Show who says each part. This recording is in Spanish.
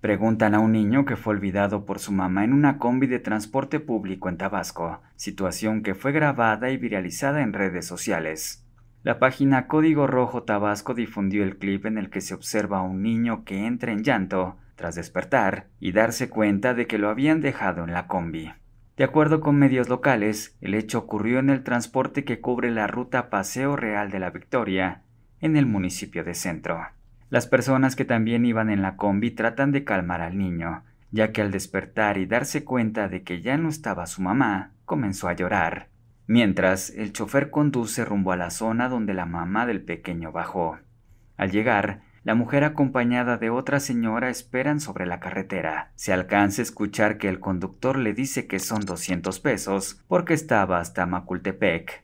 Speaker 1: Preguntan a un niño que fue olvidado por su mamá en una combi de transporte público en Tabasco, situación que fue grabada y viralizada en redes sociales. La página Código Rojo Tabasco difundió el clip en el que se observa a un niño que entra en llanto tras despertar y darse cuenta de que lo habían dejado en la combi. De acuerdo con medios locales, el hecho ocurrió en el transporte que cubre la ruta Paseo Real de la Victoria, en el municipio de Centro. Las personas que también iban en la combi tratan de calmar al niño, ya que al despertar y darse cuenta de que ya no estaba su mamá, comenzó a llorar. Mientras, el chofer conduce rumbo a la zona donde la mamá del pequeño bajó. Al llegar, la mujer acompañada de otra señora esperan sobre la carretera. Se alcanza a escuchar que el conductor le dice que son 200 pesos porque estaba hasta Macultepec.